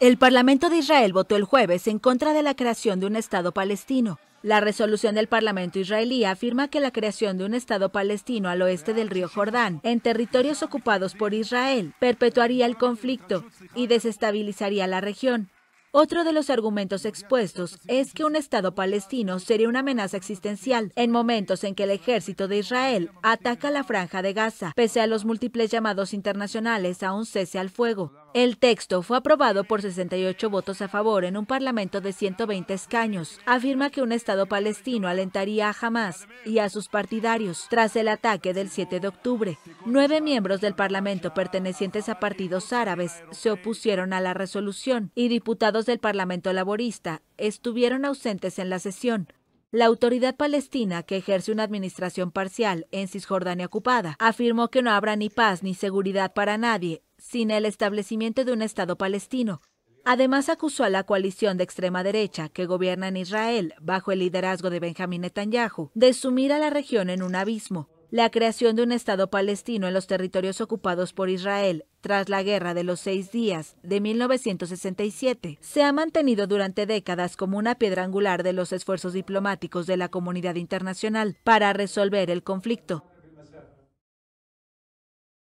El Parlamento de Israel votó el jueves en contra de la creación de un Estado palestino. La resolución del Parlamento israelí afirma que la creación de un Estado palestino al oeste del río Jordán, en territorios ocupados por Israel, perpetuaría el conflicto y desestabilizaría la región. Otro de los argumentos expuestos es que un Estado palestino sería una amenaza existencial en momentos en que el ejército de Israel ataca la franja de Gaza, pese a los múltiples llamados internacionales a un cese al fuego. El texto fue aprobado por 68 votos a favor en un parlamento de 120 escaños. Afirma que un Estado palestino alentaría a Hamas y a sus partidarios tras el ataque del 7 de octubre. Nueve miembros del parlamento pertenecientes a partidos árabes se opusieron a la resolución y diputados del parlamento laborista estuvieron ausentes en la sesión. La autoridad palestina, que ejerce una administración parcial en Cisjordania ocupada, afirmó que no habrá ni paz ni seguridad para nadie sin el establecimiento de un Estado palestino. Además, acusó a la coalición de extrema derecha que gobierna en Israel, bajo el liderazgo de Benjamín Netanyahu, de sumir a la región en un abismo. La creación de un Estado palestino en los territorios ocupados por Israel tras la Guerra de los Seis Días de 1967 se ha mantenido durante décadas como una piedra angular de los esfuerzos diplomáticos de la comunidad internacional para resolver el conflicto.